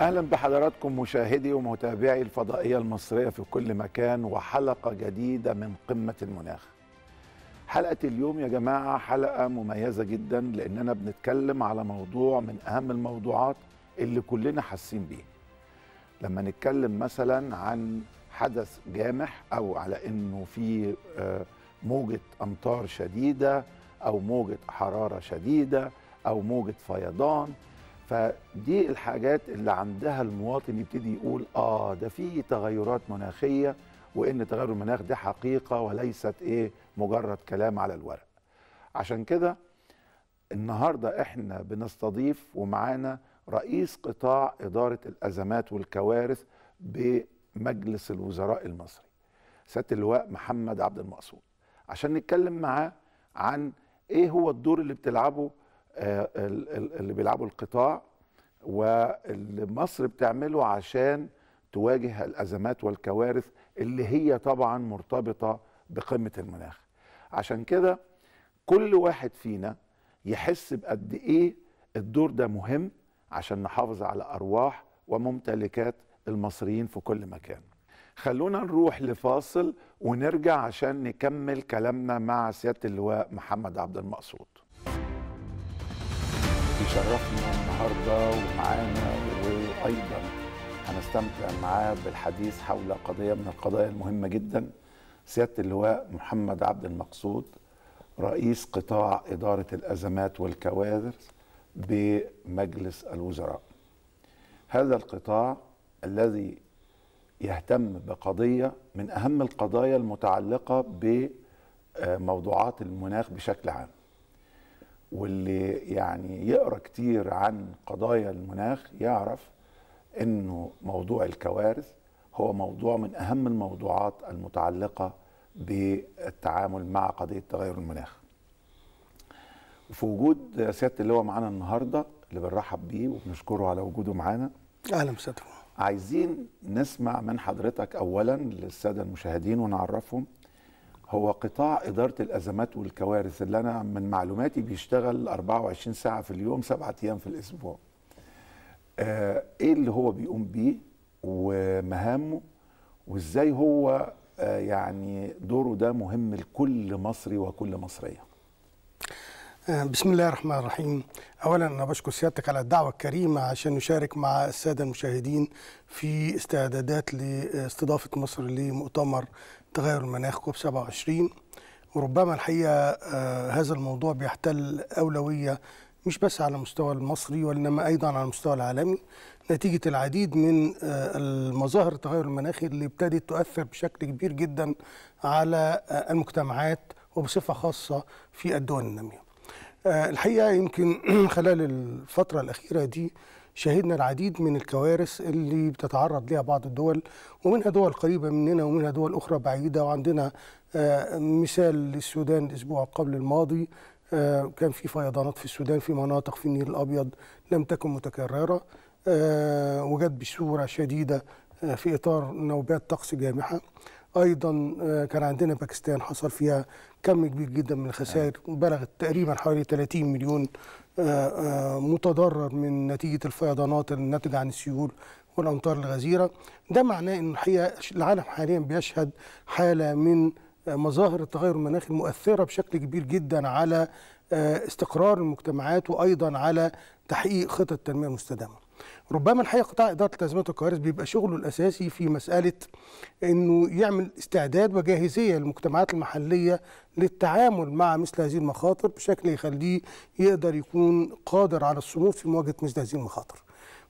اهلا بحضراتكم مشاهدي ومتابعي الفضائيه المصريه في كل مكان وحلقه جديده من قمه المناخ. حلقه اليوم يا جماعه حلقه مميزه جدا لاننا بنتكلم على موضوع من اهم الموضوعات اللي كلنا حاسين بيه. لما نتكلم مثلا عن حدث جامح او على انه في آه، موجه امطار شديده او موجه حراره شديده او موجه فيضان فدي الحاجات اللي عندها المواطن يبتدي يقول اه ده في تغيرات مناخيه وان تغير المناخ ده حقيقه وليست ايه مجرد كلام على الورق عشان كده النهارده احنا بنستضيف ومعانا رئيس قطاع اداره الازمات والكوارث بمجلس الوزراء المصري سياده اللواء محمد عبد المقصود عشان نتكلم معاه عن ايه هو الدور اللي بتلعبه آه، اللي بيلعبوا القطاع واللي مصر بتعمله عشان تواجه الازمات والكوارث اللي هي طبعا مرتبطه بقمه المناخ. عشان كده كل واحد فينا يحس بقد ايه الدور ده مهم عشان نحافظ على ارواح وممتلكات المصريين في كل مكان. خلونا نروح لفاصل ونرجع عشان نكمل كلامنا مع سياده اللواء محمد عبد المقصود. شرفنا النهارده ومعانا وايضا هنستمتع معاه بالحديث حول قضيه من القضايا المهمه جدا سياده اللواء محمد عبد المقصود رئيس قطاع اداره الازمات والكوارث بمجلس الوزراء هذا القطاع الذي يهتم بقضيه من اهم القضايا المتعلقه بموضوعات المناخ بشكل عام واللي يعني يقرا كتير عن قضايا المناخ يعرف انه موضوع الكوارث هو موضوع من اهم الموضوعات المتعلقه بالتعامل مع قضيه تغير المناخ. في وجود سياده اللواء معانا النهارده اللي بنرحب بيه وبنشكره على وجوده معانا. اهلا بسيادتكم. عايزين نسمع من حضرتك اولا للساده المشاهدين ونعرفهم هو قطاع إدارة الأزمات والكوارث اللي أنا من معلوماتي بيشتغل 24 ساعة في اليوم سبعة أيام في الأسبوع آه، إيه اللي هو بيقوم بيه ومهامه وإزاي هو آه، يعني دوره ده مهم لكل مصري وكل مصرية آه، بسم الله الرحمن الرحيم اولا انا بشكر سيادتك على الدعوه الكريمه عشان نشارك مع الساده المشاهدين في استعدادات لاستضافه مصر لمؤتمر تغير المناخ كوب 27 وربما الحقيقة آه، هذا الموضوع بيحتل أولوية مش بس على المستوى المصري وإنما أيضا على المستوى العالمي نتيجة العديد من آه، المظاهر التغير المناخي اللي ابتدت تؤثر بشكل كبير جدا على آه، المجتمعات وبصفة خاصة في الدول النامية الحقيقة يمكن خلال الفترة الأخيرة دي شهدنا العديد من الكوارث اللي بتتعرض لها بعض الدول ومنها دول قريبة مننا ومنها دول أخرى بعيدة وعندنا آه، مثال للسودان الأسبوع قبل الماضي آه، كان في فيضانات في السودان في مناطق في النيل الأبيض لم تكن متكررة آه، وجد بصورة شديدة في إطار نوبات طقس جامحة ايضا آه، كان عندنا باكستان حصل فيها كم كبير جدا من الخسائر نعم. بلغت تقريبا حوالي 30 مليون آه، آه، متضرر من نتيجه الفيضانات الناتجه عن السيول والامطار الغزيره ده معناه ان الحقيقه العالم حاليا بيشهد حاله من مظاهر التغير المناخي المؤثره بشكل كبير جدا على استقرار المجتمعات وايضا على تحقيق خطط التنميه المستدامه ربما الحقيقه قطاع اداره الازمات والكوارث بيبقى شغله الاساسي في مساله انه يعمل استعداد وجاهزيه للمجتمعات المحليه للتعامل مع مثل هذه المخاطر بشكل يخليه يقدر يكون قادر على الصمود في مواجهه مثل هذه المخاطر.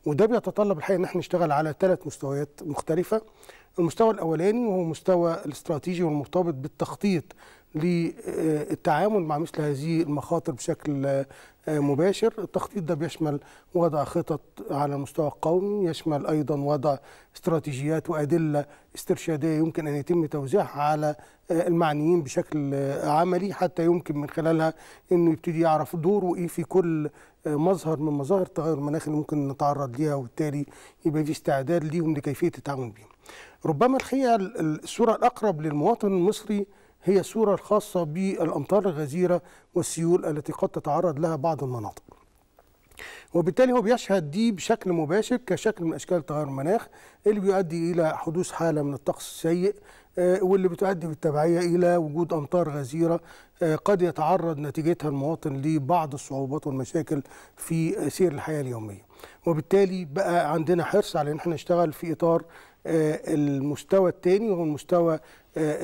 وده بيتطلب الحقيقه ان احنا نشتغل على ثلاث مستويات مختلفه. المستوى الاولاني وهو مستوى الاستراتيجي والمرتبط بالتخطيط للتعامل مع مثل هذه المخاطر بشكل آه، مباشر التخطيط ده بيشمل وضع خطط على المستوى القومي يشمل أيضا وضع استراتيجيات وأدلة استرشادية يمكن أن يتم توزيعها على آه، المعنيين بشكل آه، عملي حتى يمكن من خلالها أنه يبتدي يعرف دوره إيه في كل مظهر من مظاهر التغير المناخي اللي ممكن نتعرض ليها وبالتالي يبقى في استعداد ليهم لكيفية التعامل بيهم ربما الحقيقة الصورة الأقرب للمواطن المصري هي الصورة الخاصة بالأمطار الغزيرة والسيول التي قد تتعرض لها بعض المناطق وبالتالي هو بيشهد دي بشكل مباشر كشكل من اشكال تغير المناخ اللي بيؤدي الى حدوث حاله من الطقس السيء آه، واللي بتؤدي بالتبعيه الى وجود امطار غزيره آه، قد يتعرض نتيجتها المواطن لبعض الصعوبات والمشاكل في سير الحياه اليوميه وبالتالي بقى عندنا حرص على ان احنا نشتغل في اطار آه، المستوى الثاني هو المستوى آه،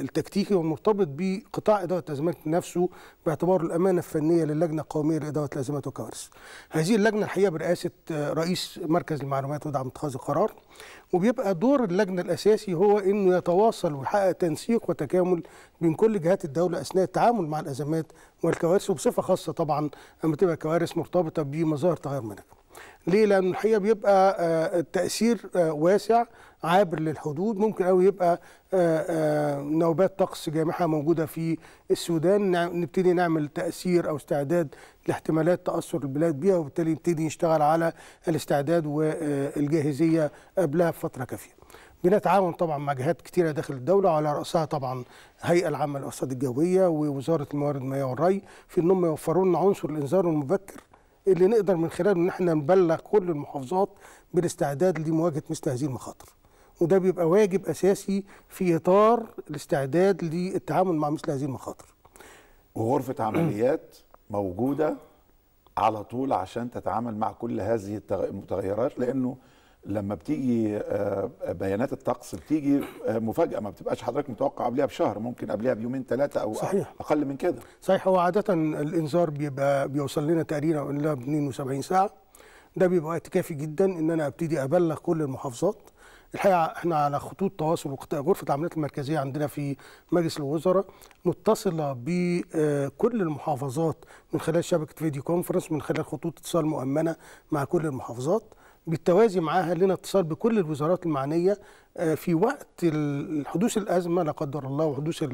التكتيكي والمرتبط بقطاع اداره الازمات نفسه باعتباره الامانه الفنيه للجنه القوميه لاداره الازمات والكوارث. هذه اللجنه الحقيقه برئاسه آه، رئيس مركز المعلومات ودعم اتخاذ القرار وبيبقى دور اللجنه الاساسي هو انه يتواصل ويحقق تنسيق وتكامل بين كل جهات الدوله اثناء التعامل مع الازمات والكوارث وبصفه خاصه طبعا لما تبقى كوارث مرتبطه بمظاهر تغير مناخ. ليه؟ لأن الحقيقة بيبقى آه، التأثير واسع عابر للحدود ممكن قوي يبقى آه، آه، نوبات طقس جامحه موجوده في السودان نبتدي نعمل تاثير او استعداد لاحتمالات تاثر البلاد بيها وبالتالي نبتدي نشتغل على الاستعداد والجاهزيه قبلها بفتره كافيه. بنتعاون طبعا مع جهات كتيرة داخل الدولة وعلى رأسها طبعا الهيئة العامة للأرصاد الجوية ووزارة الموارد المياه والري في أنهم يوفروا لنا عنصر الإنذار المبكر اللي نقدر من خلاله ان احنا نبلغ كل المحافظات بالاستعداد لمواجهة مثل هذه المخاطر وده بيبقى واجب اساسي في اطار الاستعداد للتعامل مع مثل هذه المخاطر. وغرفه عمليات موجوده على طول عشان تتعامل مع كل هذه المتغيرات لانه لما بتيجي آه، بيانات الطقس بتيجي آه، مفاجاه ما بتبقاش حضرتك متوقع قبلها بشهر ممكن قبلها بيومين ثلاثه او صحيح. اقل من كده صحيح هو عاده الانذار بيبقى بيوصل لنا تقريبا قبلها ب 72 ساعه ده بيبقى وقت كافي جدا ان انا ابتدي ابلغ كل المحافظات الحقيقه احنا على خطوط تواصل غرفه العمليات المركزيه عندنا في مجلس الوزراء متصله بكل المحافظات من خلال شبكه فيديو كونفرنس من خلال خطوط اتصال مؤمنه مع كل المحافظات بالتوازي معاها لنا اتصال بكل الوزارات المعنيه آه، في وقت حدوث الازمه لا قدر الله وحدوث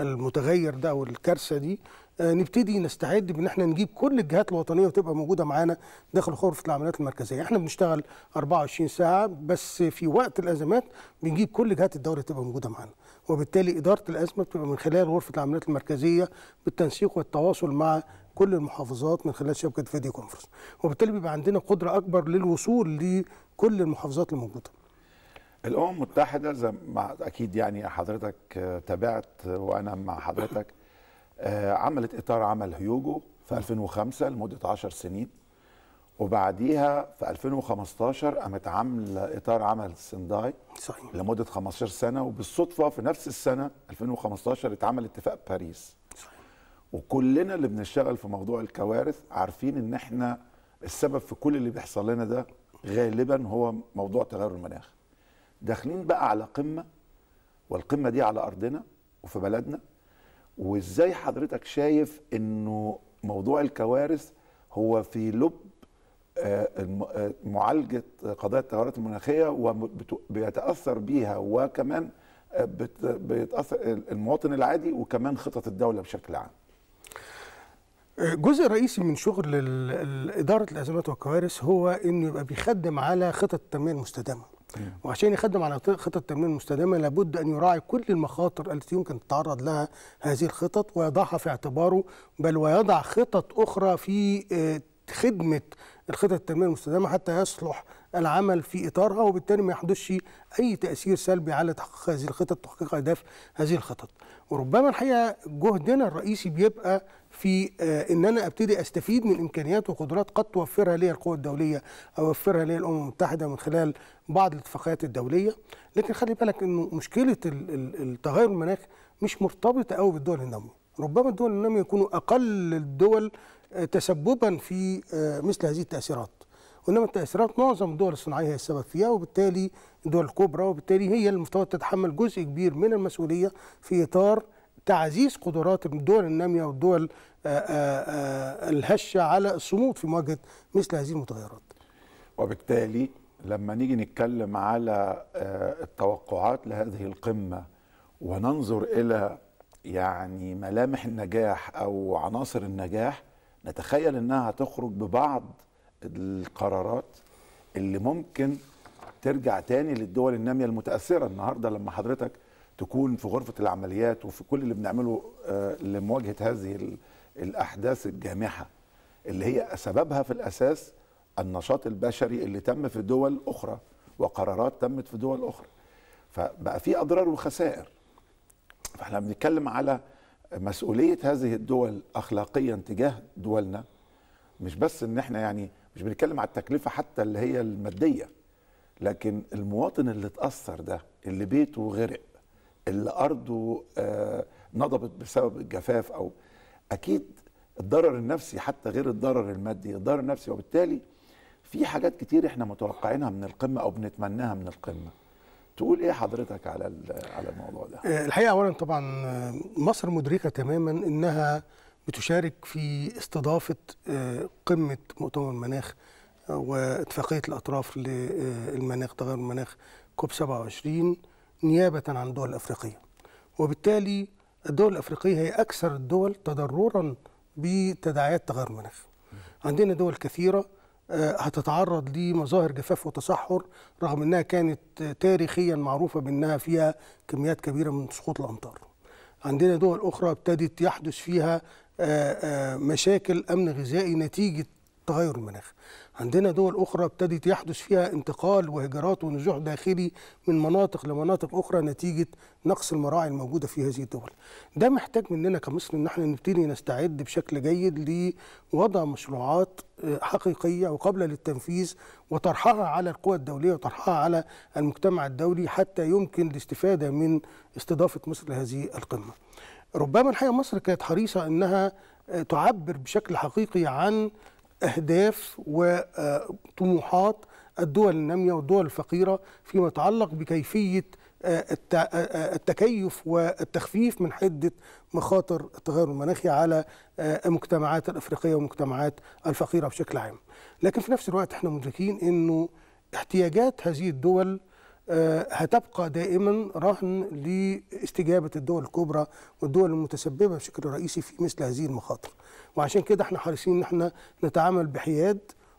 المتغير ده او الكارثه دي آه، نبتدي نستعد بان احنا نجيب كل الجهات الوطنيه وتبقى موجوده معانا داخل غرفه العمليات المركزيه احنا بنشتغل 24 ساعه بس في وقت الازمات بنجيب كل جهات الدوله تبقى موجوده معانا وبالتالي اداره الازمه بتبقى من خلال غرفه العمليات المركزيه بالتنسيق والتواصل مع كل المحافظات من خلال شبكه فيديو كونفرنس وبالتالي بيبقى عندنا قدره اكبر للوصول لكل المحافظات الموجوده الامم المتحده زي ما اكيد يعني حضرتك تابعت وانا مع حضرتك آه، عملت اطار عمل هيوجو في 2005 لمده 10 سنين وبعديها في 2015 قامت عامله اطار عمل سنداي صحيح. لمده 15 سنه وبالصدفه في نفس السنه 2015 اتعمل اتفاق باريس صحيح. وكلنا اللي بنشتغل في موضوع الكوارث عارفين ان احنا السبب في كل اللي بيحصل لنا ده غالبا هو موضوع تغير المناخ داخلين بقى على قمه والقمه دي على ارضنا وفي بلدنا وازاي حضرتك شايف انه موضوع الكوارث هو في لب آه، آه، معالجه قضايا التغيرات المناخيه وبيتاثر بيها وكمان آه، بيتاثر المواطن العادي وكمان خطط الدوله بشكل عام. جزء رئيسي من شغل اداره الازمات والكوارث هو انه يبقى بيخدم على خطط التنميه المستدامه. وعشان يخدم على خطط التنميه المستدامه لابد ان يراعي كل المخاطر التي يمكن تتعرض لها هذه الخطط ويضعها في اعتباره بل ويضع خطط اخرى في آه، خدمه الخطط التنميه المستدامه حتى يصلح العمل في اطارها وبالتالي ما يحدثش اي تاثير سلبي على تحقيق هذه الخطط وتحقيق اهداف هذه الخطط وربما الحقيقه جهدنا الرئيسي بيبقى في آه، ان انا ابتدي استفيد من امكانيات وقدرات قد توفرها لي القوى الدوليه او توفرها لي الامم المتحده من خلال بعض الاتفاقيات الدوليه لكن خلي بالك انه مشكله التغير المناخ مش مرتبطه قوي بالدول الناميه ربما الدول الناميه يكونوا اقل الدول تسببا في آه، مثل هذه التأثيرات وإنما التأثيرات معظم الدول الصناعية هي السبب فيها وبالتالي الدول الكبرى وبالتالي هي المفترض تتحمل جزء كبير من المسؤولية في إطار تعزيز قدرات الدول النامية والدول آه، آه، الهشة على الصمود في مواجهة مثل هذه المتغيرات وبالتالي لما نيجي نتكلم على التوقعات لهذه القمة وننظر إلى يعني ملامح النجاح أو عناصر النجاح نتخيل انها هتخرج ببعض القرارات اللي ممكن ترجع تاني للدول الناميه المتاثره النهارده لما حضرتك تكون في غرفه العمليات وفي كل اللي بنعمله آه، لمواجهه هذه الاحداث الجامحه اللي هي سببها في الاساس النشاط البشري اللي تم في دول اخرى وقرارات تمت في دول اخرى فبقى في اضرار وخسائر فاحنا بنتكلم على مسؤوليه هذه الدول اخلاقيا تجاه دولنا مش بس ان احنا يعني مش بنتكلم على التكلفه حتى اللي هي الماديه لكن المواطن اللي اتاثر ده اللي بيته غرق اللي ارضه آه، نضبت بسبب الجفاف او اكيد الضرر النفسي حتى غير الضرر المادي الضرر النفسي وبالتالي في حاجات كتير احنا متوقعينها من القمه او بنتمناها من القمه تقول ايه حضرتك على على الموضوع ده آه، الحقيقه اولا طبعا آه، مصر مدركه تماما انها بتشارك في استضافه آه، قمه مؤتمر المناخ واتفاقيه الاطراف للمناخ تغير المناخ كوب 27 نيابه عن الدول الافريقيه وبالتالي الدول الافريقيه هي اكثر الدول تضررا بتداعيات تغير المناخ عندنا دول كثيره آه، هتتعرض لمظاهر جفاف وتصحر رغم انها كانت تاريخيا معروفه بانها فيها كميات كبيره من سقوط الامطار. عندنا دول اخرى ابتدت يحدث فيها آه، آه، مشاكل امن غذائي نتيجه تغير المناخ عندنا دول أخرى ابتدت يحدث فيها انتقال وهجرات ونزوح داخلي من مناطق لمناطق أخرى نتيجة نقص المراعي الموجودة في هذه الدول ده محتاج مننا كمصر أن احنا نبتدي نستعد بشكل جيد لوضع مشروعات آه، حقيقية وقابلة للتنفيذ وطرحها على القوى الدولية وطرحها على المجتمع الدولي حتى يمكن الاستفادة من استضافة مصر لهذه القمة ربما الحقيقة مصر كانت حريصة أنها آه، تعبر بشكل حقيقي عن أهداف وطموحات الدول النامية والدول الفقيرة فيما يتعلق بكيفية آه، آه، آه، التكيف والتخفيف من حدة مخاطر التغير المناخي على المجتمعات الأفريقية والمجتمعات الفقيرة بشكل عام لكن في نفس الوقت احنا مدركين أنه احتياجات هذه الدول هتبقى دائما رهن لاستجابة الدول الكبرى والدول المتسببة بشكل رئيسي في مثل هذه المخاطر وعشان كده احنا حريصين ان احنا نتعامل بحياد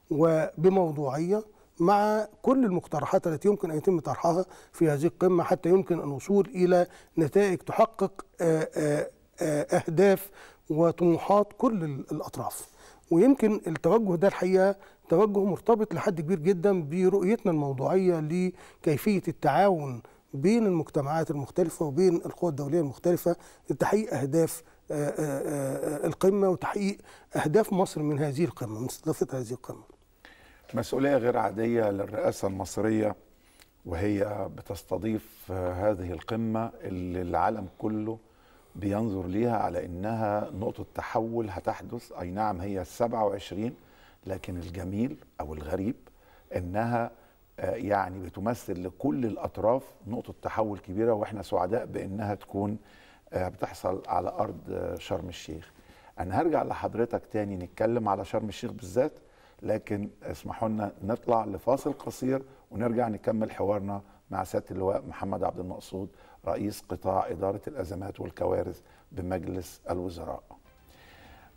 وبموضوعيه مع كل المقترحات التي يمكن ان يتم طرحها في هذه القمه حتى يمكن الوصول الى نتائج تحقق آه، آه، آه، اهداف وطموحات كل الاطراف ويمكن التوجه ده الحقيقه توجه مرتبط لحد كبير جدا برؤيتنا الموضوعيه لكيفيه التعاون بين المجتمعات المختلفه وبين القوى الدوليه المختلفه لتحقيق اهداف القمة وتحقيق أهداف مصر من هذه القمة من استضافة هذه القمة مسؤولية غير عادية للرئاسة المصرية وهي بتستضيف هذه القمة اللي العالم كله بينظر ليها على إنها نقطة تحول هتحدث أي نعم هي 27 لكن الجميل أو الغريب إنها آه، يعني بتمثل لكل الأطراف نقطة تحول كبيرة وإحنا سعداء بإنها تكون آه، بتحصل على ارض آه، شرم الشيخ انا هرجع لحضرتك تاني نتكلم على شرم الشيخ بالذات لكن اسمحوا لنا نطلع لفاصل قصير ونرجع نكمل حوارنا مع سياده اللواء محمد عبد المقصود رئيس قطاع اداره الازمات والكوارث بمجلس الوزراء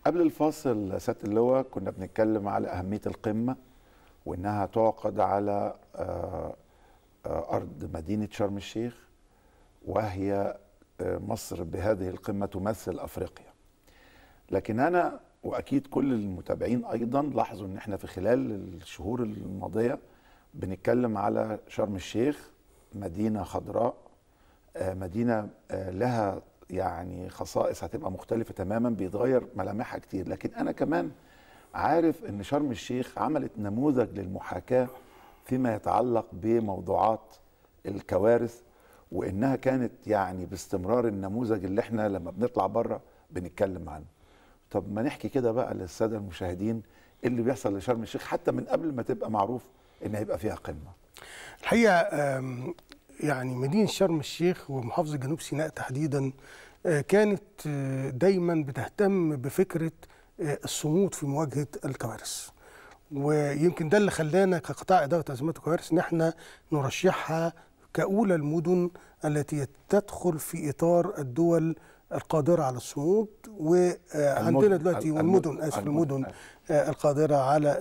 قبل الفاصل سياده اللواء كنا بنتكلم على اهميه القمه وانها تعقد على آه، ارض مدينه شرم الشيخ وهي مصر بهذه القمه تمثل افريقيا لكن انا واكيد كل المتابعين ايضا لاحظوا ان احنا في خلال الشهور الماضيه بنتكلم على شرم الشيخ مدينه خضراء آه، مدينه آه، لها يعني خصائص هتبقى مختلفه تماما بيتغير ملامحها كتير لكن انا كمان عارف ان شرم الشيخ عملت نموذج للمحاكاه فيما يتعلق بموضوعات الكوارث وانها كانت يعني باستمرار النموذج اللي احنا لما بنطلع بره بنتكلم عنه طب ما نحكي كده بقى للساده المشاهدين اللي بيحصل لشرم الشيخ حتى من قبل ما تبقى معروف ان هيبقى فيها قمه الحقيقه يعني مدينه شرم الشيخ ومحافظه جنوب سيناء تحديدا آه، كانت آه، دايما بتهتم بفكره آه، الصمود في مواجهه الكوارث ويمكن ده اللي خلانا كقطاع اداره ازمات الكوارث ان احنا نرشحها كأولى المدن التي تدخل في إطار الدول القادرة على الصمود وعندنا دلوقتي والمدن آسف المدن آه. آه، القادرة على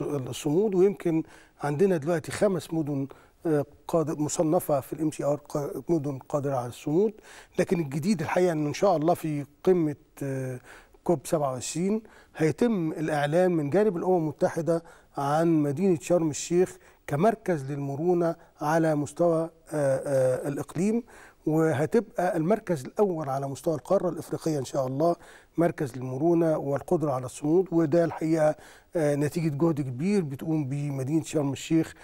الصمود ويمكن عندنا دلوقتي خمس مدن آه، مصنفة في الام سي ار مدن قادرة على الصمود لكن الجديد الحقيقة أنه ان شاء الله في قمة كوب 27 هيتم الاعلان من جانب الامم المتحدة عن مدينة شرم الشيخ كمركز للمرونة على مستوى آه، آه، الإقليم وهتبقى المركز الأول على مستوى القارة الإفريقية إن شاء الله مركز للمرونة والقدرة على الصمود وده الحقيقة آه، نتيجة جهد كبير بتقوم به مدينة شرم الشيخ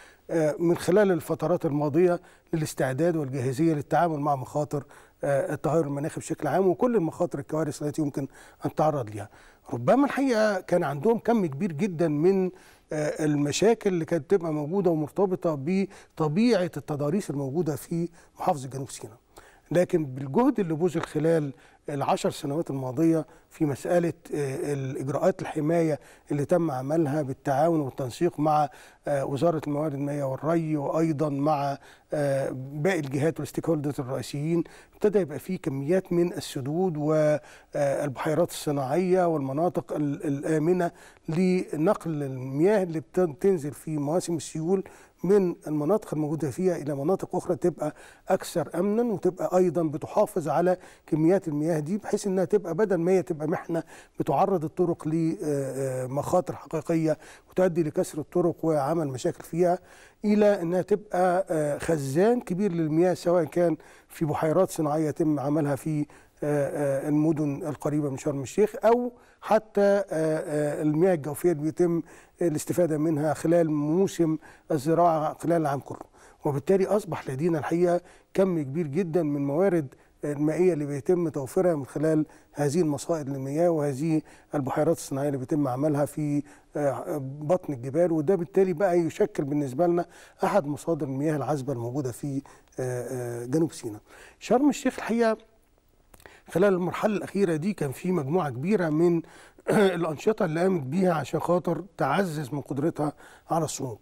من خلال الفترات الماضية للاستعداد والجاهزية للتعامل مع مخاطر التغير المناخي بشكل عام وكل المخاطر الكوارث التي يمكن أن تعرض لها ربما الحقيقة كان عندهم كم كبير جدا من المشاكل اللي كانت تبقى موجوده ومرتبطه بطبيعه التضاريس الموجوده في محافظه جنوب سيناء. لكن بالجهد اللي بذل خلال العشر سنوات الماضية في مسألة آه، الإجراءات الحماية اللي تم عملها بالتعاون والتنسيق مع آه، وزارة الموارد المائية والري وأيضا مع آه، باقي الجهات والستيك هولدرز الرئيسيين ابتدى يبقى فيه كميات من السدود والبحيرات الصناعيه والمناطق الامنه لنقل المياه اللي بتنزل في مواسم السيول من المناطق الموجودة فيها إلى مناطق أخرى تبقى أكثر أمنا وتبقى أيضا بتحافظ على كميات المياه دي بحيث أنها تبقى بدل ما هي تبقى محنة بتعرض الطرق لمخاطر آه، آه، حقيقية وتؤدي لكسر الطرق وعمل مشاكل فيها الى انها تبقى آه، خزان كبير للمياه سواء كان في بحيرات صناعيه يتم عملها في آه، آه، المدن القريبه من شرم الشيخ او حتى المياه الجوفيه اللي بيتم الاستفاده منها خلال موسم الزراعه خلال العام كله وبالتالي اصبح لدينا الحقيقه كم كبير جدا من موارد المائيه اللي بيتم توفيرها من خلال هذه المصائد للمياه وهذه البحيرات الصناعيه اللي بيتم عملها في آه، بطن الجبال وده بالتالي بقى يشكل بالنسبه لنا احد مصادر المياه العذبه الموجوده في آه، آه، جنوب سيناء. شرم الشيخ الحقيقه خلال المرحله الاخيره دي كان في مجموعه كبيره من الانشطه اللي قامت بيها عشان خاطر تعزز من قدرتها على الصمود.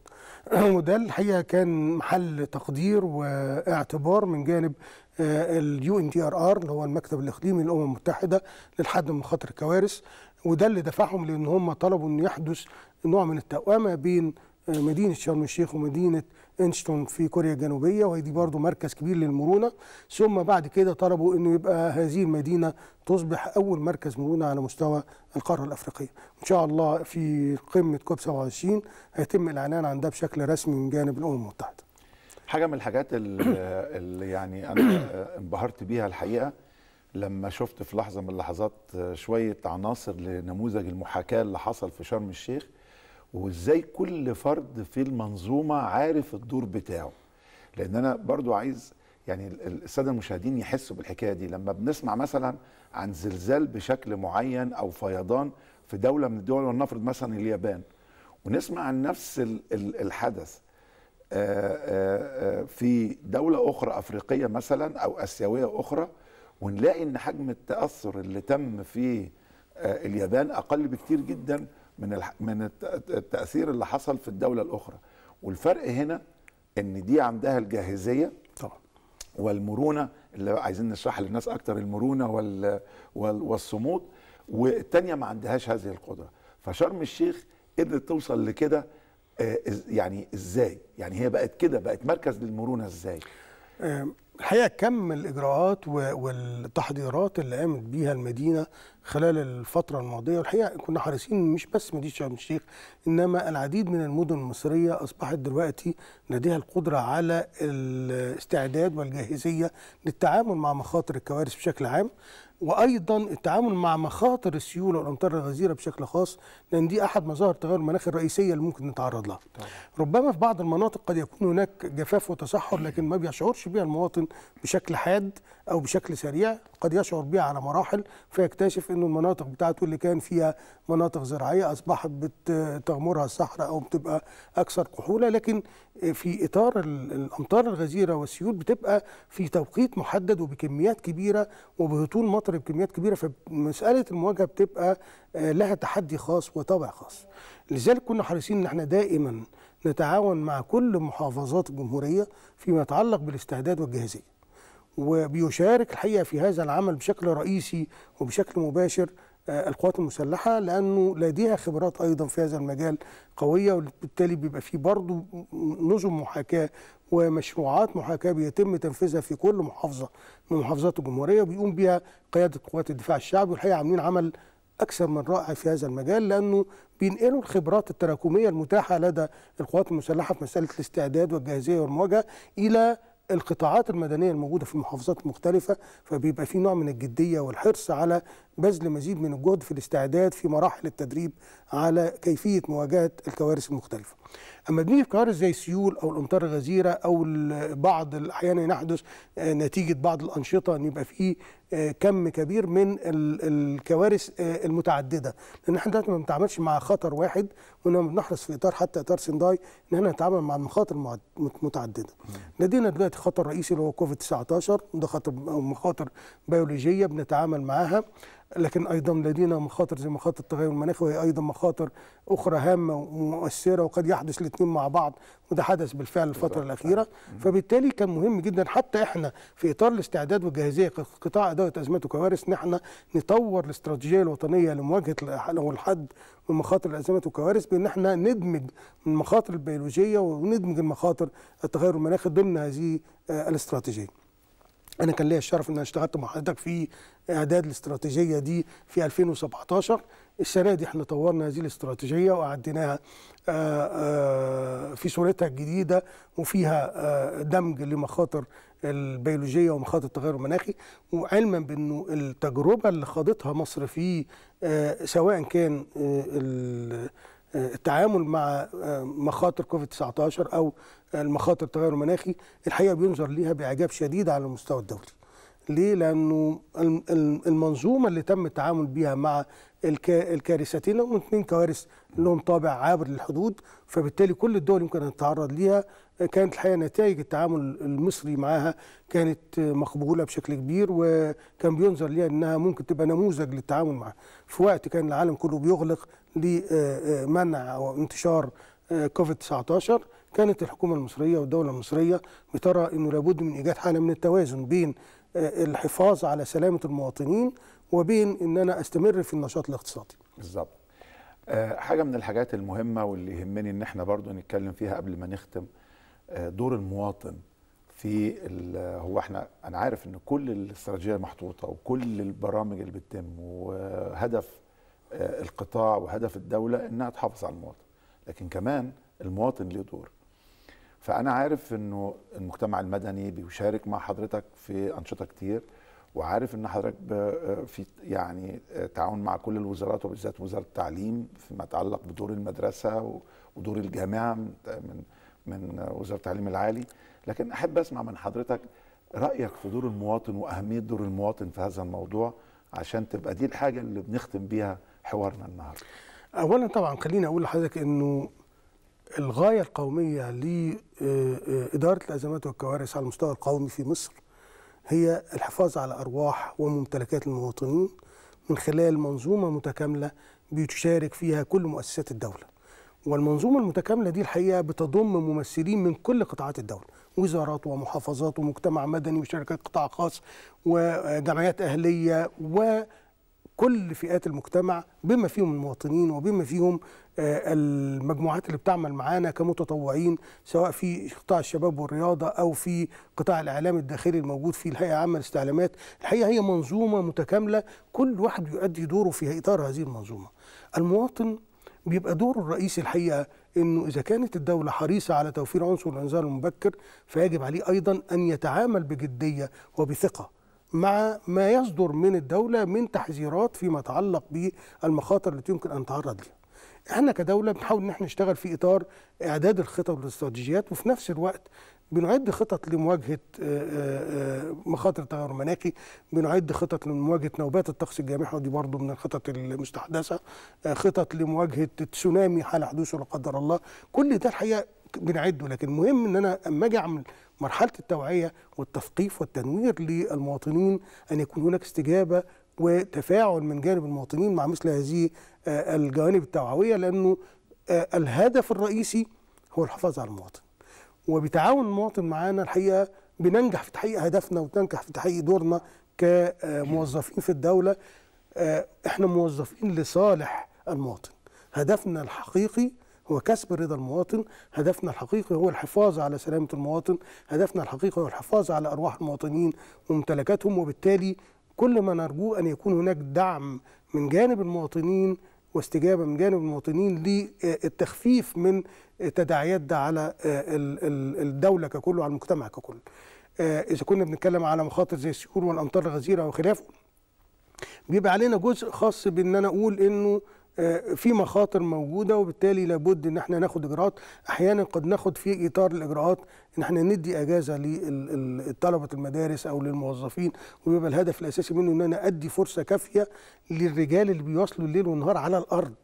وده الحقيقه كان محل تقدير واعتبار من جانب اليو ان تي ار ار اللي هو المكتب الاقليمي للامم المتحده للحد من خطر الكوارث وده اللي دفعهم لان هم طلبوا ان يحدث نوع من التوامه بين آه، مدينه شرم الشيخ ومدينه انشتون في كوريا الجنوبيه وهي دي برضه مركز كبير للمرونه ثم بعد كده طلبوا انه يبقى هذه المدينه تصبح اول مركز مرونه على مستوى القاره الافريقيه ان شاء الله في قمه كوب 27 هيتم الاعلان عن ده بشكل رسمي من جانب الامم المتحده حاجه من الحاجات اللي يعني انا انبهرت بيها الحقيقه لما شفت في لحظه من اللحظات شويه عناصر لنموذج المحاكاه اللي حصل في شرم الشيخ وازاي كل فرد في المنظومه عارف الدور بتاعه لان انا برضو عايز يعني الساده المشاهدين يحسوا بالحكايه دي لما بنسمع مثلا عن زلزال بشكل معين او فيضان في دوله من الدول ولنفرض مثلا اليابان ونسمع عن نفس الحدث آه، آه، آه، في دوله اخرى افريقيه مثلا او اسيويه اخرى ونلاقي ان حجم التاثر اللي تم في اليابان اقل بكتير جدا من من التاثير اللي حصل في الدوله الاخرى والفرق هنا ان دي عندها الجاهزيه طبعا والمرونه اللي عايزين نشرح للناس اكتر المرونه وال والصمود والتانيه ما عندهاش هذه القدره فشرم الشيخ قدرت توصل لكده آه، يعني ازاي يعني هي بقت كده بقت مركز للمرونه ازاي الحقيقه كم الاجراءات والتحضيرات اللي قامت بيها المدينه خلال الفتره الماضيه والحقيقه كنا حريصين مش بس مدينه شرم الشيخ انما العديد من المدن المصريه اصبحت دلوقتي لديها القدره على الاستعداد والجاهزيه للتعامل مع مخاطر الكوارث بشكل عام وايضا التعامل مع مخاطر السيول والامطار الغزيره بشكل خاص لان دي احد مظاهر تغير المناخ الرئيسيه اللي ممكن نتعرض لها. طيب. ربما في بعض المناطق قد يكون هناك جفاف وتصحر لكن ما بيشعرش بها المواطن بشكل حاد او بشكل سريع قد يشعر بها على مراحل فيكتشف انه المناطق بتاعته اللي كان فيها مناطق زراعية أصبحت بتغمرها الصحراء أو بتبقى أكثر كحولة لكن في إطار الأمطار الغزيرة والسيول بتبقى في توقيت محدد وبكميات كبيرة وبهطول مطر بكميات كبيرة فمسألة المواجهة بتبقى آه، لها تحدي خاص وطابع خاص لذلك كنا حريصين ان احنا دائما نتعاون مع كل محافظات الجمهوريه فيما يتعلق بالاستعداد والجاهزيه وبيشارك الحقيقه في هذا العمل بشكل رئيسي وبشكل مباشر آه، القوات المسلحه لانه لديها خبرات ايضا في هذا المجال قويه وبالتالي بيبقى في برضه نظم محاكاه ومشروعات محاكاه بيتم تنفيذها في كل محافظه من محافظات الجمهوريه وبيقوم بها قياده قوات الدفاع الشعبي والحقيقه عاملين عمل اكثر من رائع في هذا المجال لانه بينقلوا الخبرات التراكميه المتاحه لدى القوات المسلحه في مساله الاستعداد والجاهزيه والمواجهه الى القطاعات المدنيه الموجوده في المحافظات المختلفه فبيبقى في نوع من الجديه والحرص على بذل مزيد من الجهد في الاستعداد في مراحل التدريب على كيفيه مواجهه الكوارث المختلفه اما بنيجي في قرار زي السيول او الامطار الغزيره او بعض احيانا يحدث آه، نتيجه بعض الانشطه ان يبقى فيه آه، كم كبير من الكوارث آه، المتعدده لان احنا دلوقتي ما بنتعاملش مع خطر واحد وانما بنحرص في اطار حتى اطار سنداي ان احنا نتعامل مع المخاطر المتعدده لدينا دلوقتي خطر رئيسي اللي هو كوفيد 19 ده خطر مخاطر بيولوجيه بنتعامل معاها لكن ايضا لدينا مخاطر زي مخاطر التغير المناخي وهي ايضا مخاطر اخرى هامه ومؤثره وقد يحدث الاثنين مع بعض وده حدث بالفعل الفتره الاخيره فبالتالي كان مهم جدا حتى احنا في اطار الاستعداد والجاهزيه كقطاع اداره ازمات وكوارث ان احنا نطور الاستراتيجيه الوطنيه لمواجهه والحد من مخاطر الازمات والكوارث بان احنا ندمج المخاطر البيولوجيه وندمج المخاطر التغير المناخي ضمن هذه آه، الاستراتيجيه انا كان ليا الشرف ان انا اشتغلت مع حضرتك في اعداد الاستراتيجيه دي في 2017 السنه دي احنا طورنا هذه الاستراتيجيه وعديناها آه، آه، في صورتها الجديده وفيها آه، دمج لمخاطر البيولوجيه ومخاطر التغير المناخي وعلما بانه التجربه اللي خاضتها مصر في سواء كان التعامل مع آه، مخاطر كوفيد 19 او المخاطر التغير المناخي الحقيقه بينظر ليها باعجاب شديد على المستوى الدولي ليه؟ لأنه المنظومة اللي تم التعامل بيها مع الكارثتين هم اثنين كوارث لهم طابع عابر للحدود فبالتالي كل الدول يمكن أن تتعرض ليها كانت الحقيقة نتائج التعامل المصري معها كانت مقبولة بشكل كبير وكان بينظر ليها أنها ممكن تبقى نموذج للتعامل معها في وقت كان العالم كله بيغلق لمنع أو انتشار كوفيد 19 كانت الحكومة المصرية والدولة المصرية بترى أنه لابد من إيجاد حالة من التوازن بين آه، الحفاظ على سلامه المواطنين وبين ان انا استمر في النشاط الاقتصادي بالظبط آه، حاجه من الحاجات المهمه واللي يهمني ان احنا برضو نتكلم فيها قبل ما نختم آه، دور المواطن في هو احنا انا عارف ان كل الاستراتيجيه محطوطه وكل البرامج اللي بتتم وهدف القطاع وهدف الدوله انها تحافظ على المواطن لكن كمان المواطن له دور فانا عارف انه المجتمع المدني بيشارك مع حضرتك في انشطه كتير وعارف ان حضرتك في يعني تعاون مع كل الوزارات وبالذات وزاره التعليم فيما يتعلق بدور المدرسه ودور الجامعه من من وزاره التعليم العالي لكن احب اسمع من حضرتك رايك في دور المواطن واهميه دور المواطن في هذا الموضوع عشان تبقى دي الحاجه اللي بنختم بيها حوارنا النهارده اولا طبعا خليني اقول لحضرتك انه الغايه القوميه لاداره آه، آه، الازمات والكوارث على المستوى القومي في مصر هي الحفاظ على ارواح وممتلكات المواطنين من خلال منظومه متكامله بتشارك فيها كل مؤسسات الدوله. والمنظومه المتكامله دي الحقيقه بتضم ممثلين من كل قطاعات الدوله، وزارات ومحافظات ومجتمع مدني وشركات قطاع خاص وجمعيات اهليه و كل فئات المجتمع بما فيهم المواطنين وبما فيهم آه، المجموعات اللي بتعمل معانا كمتطوعين سواء في قطاع الشباب والرياضة أو في قطاع الإعلام الداخلي الموجود في الهيئة العامة للاستعلامات الحقيقة هي منظومة متكاملة كل واحد يؤدي دوره في إطار هذه المنظومة المواطن بيبقى دوره الرئيسي الحقيقة انه اذا كانت الدوله حريصه على توفير عنصر الانذار المبكر فيجب عليه ايضا ان يتعامل بجديه وبثقه مع ما يصدر من الدولة من تحذيرات فيما يتعلق بالمخاطر التي يمكن أن تعرض لها احنا كدولة بنحاول ان احنا نشتغل في إطار إعداد الخطط والاستراتيجيات وفي نفس الوقت بنعد خطط لمواجهة آه، آه، آه، مخاطر التغير المناخي بنعد خطط لمواجهة نوبات الطقس الجامحة ودي برضو من الخطط المستحدثة خطط لمواجهة التسونامي حال حدوثه لا قدر الله كل ده الحقيقة بنعده لكن المهم ان انا اما اجي اعمل مرحله التوعيه والتثقيف والتنوير للمواطنين ان يكون هناك استجابه وتفاعل من جانب المواطنين مع مثل هذه آه، الجوانب التوعويه لانه آه، الهدف الرئيسي هو الحفاظ على المواطن وبتعاون المواطن معانا الحقيقه بننجح في تحقيق هدفنا وتنجح في تحقيق دورنا كموظفين في الدوله آه، احنا موظفين لصالح المواطن هدفنا الحقيقي هو كسب رضا المواطن هدفنا الحقيقي هو الحفاظ على سلامة المواطن هدفنا الحقيقي هو الحفاظ على أرواح المواطنين وممتلكاتهم وبالتالي كل ما نرجوه أن يكون هناك دعم من جانب المواطنين واستجابه من جانب المواطنين للتخفيف من تداعيات ده على الدوله ككل وعلى المجتمع ككل. آه، اذا كنا بنتكلم على مخاطر زي السيول والامطار الغزيره وخلافه بيبقى علينا جزء خاص بان انا اقول انه آه، في مخاطر موجوده وبالتالي لابد ان احنا ناخد اجراءات احيانا قد ناخد في اطار الاجراءات ان احنا ندي اجازه لطلبه المدارس او للموظفين ويبقى الهدف الاساسي منه ان انا ادي فرصه كافيه للرجال اللي بيواصلوا الليل والنهار على الارض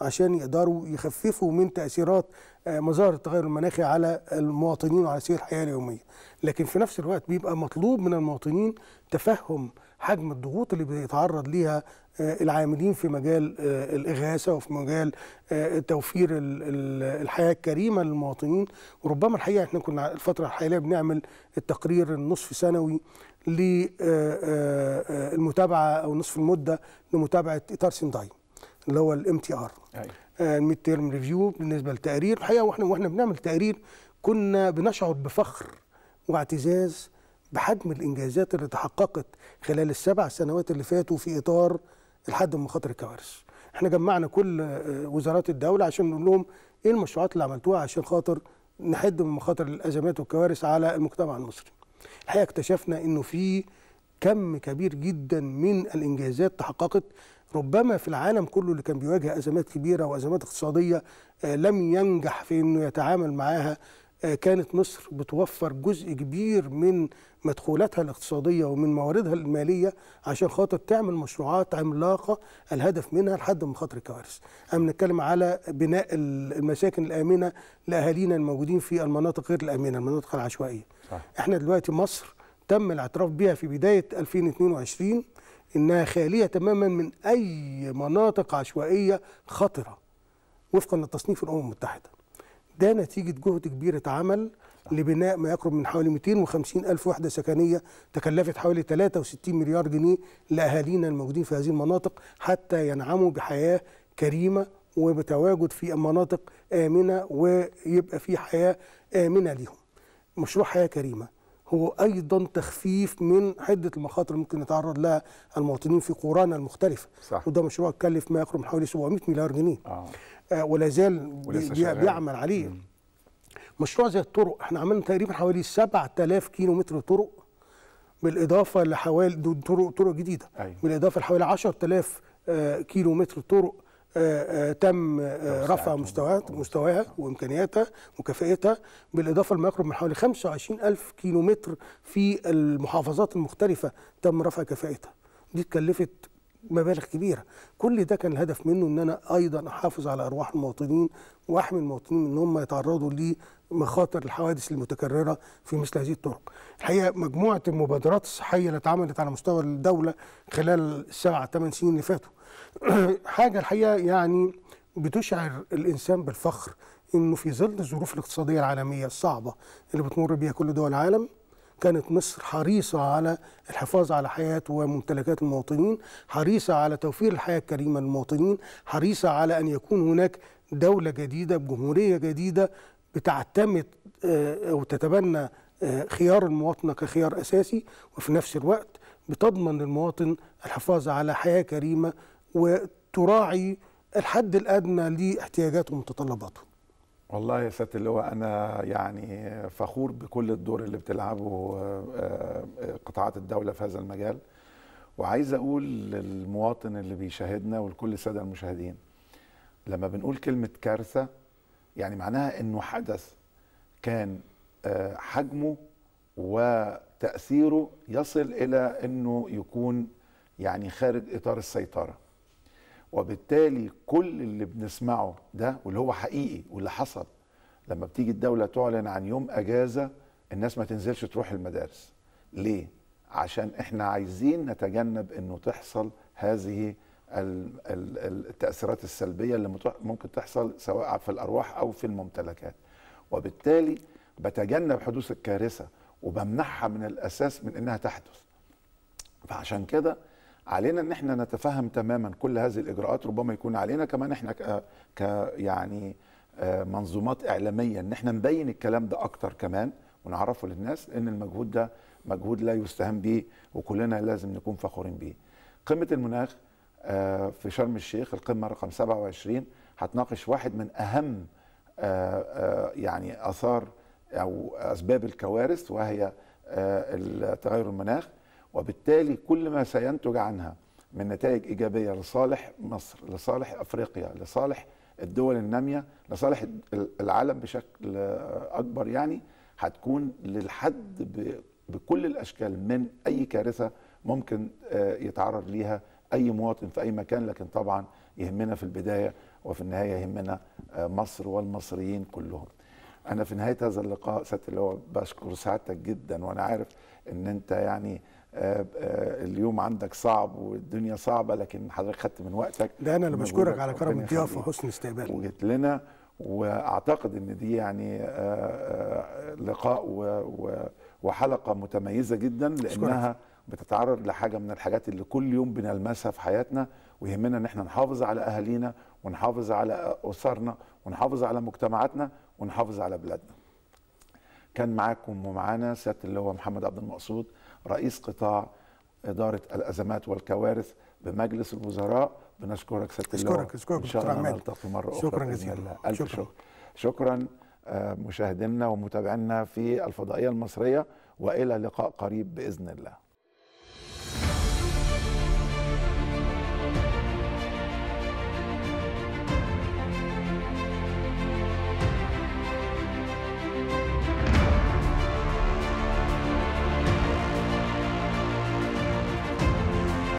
عشان يقدروا يخففوا من تاثيرات آه، مظاهر التغير المناخي على المواطنين وعلى سير الحياه اليوميه لكن في نفس الوقت بيبقى مطلوب من المواطنين تفهم حجم الضغوط اللي بيتعرض ليها آه، العاملين في مجال آه، الإغاثة وفي مجال آه، توفير الحياة الكريمة للمواطنين وربما الحقيقة احنا كنا الفترة الحالية بنعمل التقرير النصف سنوي للمتابعة أو نصف المدة لمتابعة إطار سنداي اللي هو الام تي ار أيوة. الميد تيرم ريفيو بالنسبة للتقرير الحقيقة واحنا واحنا بنعمل تقرير كنا بنشعر بفخر واعتزاز بحجم الانجازات اللي تحققت خلال السبع سنوات اللي فاتوا في اطار الحد من مخاطر الكوارث. احنا جمعنا كل آه، وزارات الدوله عشان نقول لهم ايه المشروعات اللي عملتوها عشان خاطر نحد من مخاطر الازمات والكوارث على المجتمع المصري. الحقيقه اكتشفنا انه في كم كبير جدا من الانجازات تحققت ربما في العالم كله اللي كان بيواجه ازمات كبيره وازمات اقتصاديه آه، لم ينجح في انه يتعامل معاها آه، كانت مصر بتوفر جزء كبير من مدخولاتها الاقتصاديه ومن مواردها الماليه عشان خاطر تعمل مشروعات عملاقه الهدف منها الحد من خطر الكوارث. احنا بنتكلم على بناء المساكن الامنه لاهالينا الموجودين في المناطق غير الامنه، المناطق العشوائيه. صح. احنا دلوقتي مصر تم الاعتراف بها في بدايه 2022 انها خاليه تماما من اي مناطق عشوائيه خطره وفقا للتصنيف الامم المتحده. ده نتيجه جهد كبير اتعمل لبناء ما يقرب من حوالي 250 ألف وحدة سكنية تكلفت حوالي 63 مليار جنيه لأهالينا الموجودين في هذه المناطق حتى ينعموا بحياة كريمة وبتواجد في مناطق آمنة ويبقى في حياة آمنة ليهم مشروع حياة كريمة هو أيضا تخفيف من حدة المخاطر ممكن يتعرض لها المواطنين في قرانا المختلفة صح. وده مشروع تكلف ما يقرب من حوالي 700 مليار جنيه آه. آه، ولا زال بيعمل عليه مم. مشروع زي الطرق احنا عملنا تقريبا حوالي 7000 كيلو متر طرق بالاضافه لحوالي طرق طرق جديده أيوة. بالاضافه لحوالي 10000 آه، كيلو متر طرق آه، تم رفع مستواها مستواها وامكانياتها وكفائتها بالاضافه لما يقرب من حوالي 25000 كيلو متر في المحافظات المختلفه تم رفع كفائتها دي اتكلفت مبالغ كبيره كل ده كان الهدف منه ان انا ايضا احافظ على ارواح المواطنين واحمي المواطنين ان هم يتعرضوا لمخاطر الحوادث المتكرره في مثل هذه الطرق الحقيقه مجموعه المبادرات الصحيه اللي اتعملت على مستوى الدوله خلال السبع ثمان سنين اللي فاتوا حاجه الحقيقه يعني بتشعر الانسان بالفخر انه في ظل الظروف الاقتصاديه العالميه الصعبه اللي بتمر بيها كل دول العالم كانت مصر حريصة على الحفاظ على حياة وممتلكات المواطنين حريصة على توفير الحياة الكريمة للمواطنين حريصة على أن يكون هناك دولة جديدة بجمهورية جديدة بتعتمد آه، أو تتبنى آه، خيار المواطنة كخيار أساسي وفي نفس الوقت بتضمن للمواطن الحفاظ على حياة كريمة وتراعي الحد الأدنى لاحتياجاته ومتطلباته والله يا سياده اللواء انا يعني فخور بكل الدور اللي بتلعبه آه، آه، قطاعات الدوله في هذا المجال وعايز اقول للمواطن اللي بيشاهدنا ولكل الساده المشاهدين لما بنقول كلمه كارثه يعني معناها انه حدث كان آه، حجمه وتاثيره يصل الى انه يكون يعني خارج اطار السيطره وبالتالي كل اللي بنسمعه ده واللي هو حقيقي واللي حصل لما بتيجي الدولة تعلن عن يوم أجازة الناس ما تنزلش تروح المدارس ليه؟ عشان احنا عايزين نتجنب انه تحصل هذه التأثيرات السلبية اللي ممكن تحصل سواء في الأرواح أو في الممتلكات وبالتالي بتجنب حدوث الكارثة وبمنحها من الأساس من إنها تحدث فعشان كده علينا ان احنا نتفهم تماما كل هذه الاجراءات ربما يكون علينا كمان احنا ك, ك يعني آه، منظومات اعلاميه ان احنا نبين الكلام ده اكتر كمان ونعرفه للناس ان المجهود ده مجهود لا يستهان به وكلنا لازم نكون فخورين به. قمه المناخ آه، في شرم الشيخ القمه رقم 27 هتناقش واحد من اهم آه، يعني اثار او اسباب الكوارث وهي تغير المناخ وبالتالي كل ما سينتج عنها من نتائج إيجابية لصالح مصر لصالح أفريقيا لصالح الدول النامية لصالح العالم بشكل أكبر يعني هتكون للحد بكل الأشكال من أي كارثة ممكن آه، يتعرض ليها أي مواطن في أي مكان لكن طبعا يهمنا في البداية وفي النهاية يهمنا آه، مصر والمصريين كلهم أنا في نهاية هذا اللقاء سيادة اللي هو بشكر سعادتك جدا وأنا عارف أن أنت يعني آه، آه، اليوم عندك صعب والدنيا صعبه لكن حضرتك خدت من وقتك ده انا اللي بشكرك على كرم الضيافه وحسن استقبالك وجيت لنا واعتقد ان دي يعني آه، لقاء وحلقه متميزه جدا لانها بتتعرض لحاجه من الحاجات اللي كل يوم بنلمسها في حياتنا ويهمنا ان احنا نحافظ على اهالينا ونحافظ على اسرنا ونحافظ على مجتمعاتنا ونحافظ على بلادنا كان معاكم ومعانا سياده اللواء محمد عبد المقصود رئيس قطاع إدارة الأزمات والكوارث بمجلس الوزراء بنشكرك ست اللواء أشكرك شكرا شكرا شكرا نلتقي مرة أخرى شكرا جزيلا شكرا, شكرا. شكرا آه، مشاهدينا ومتابعينا في الفضائية المصرية وإلى لقاء قريب بإذن الله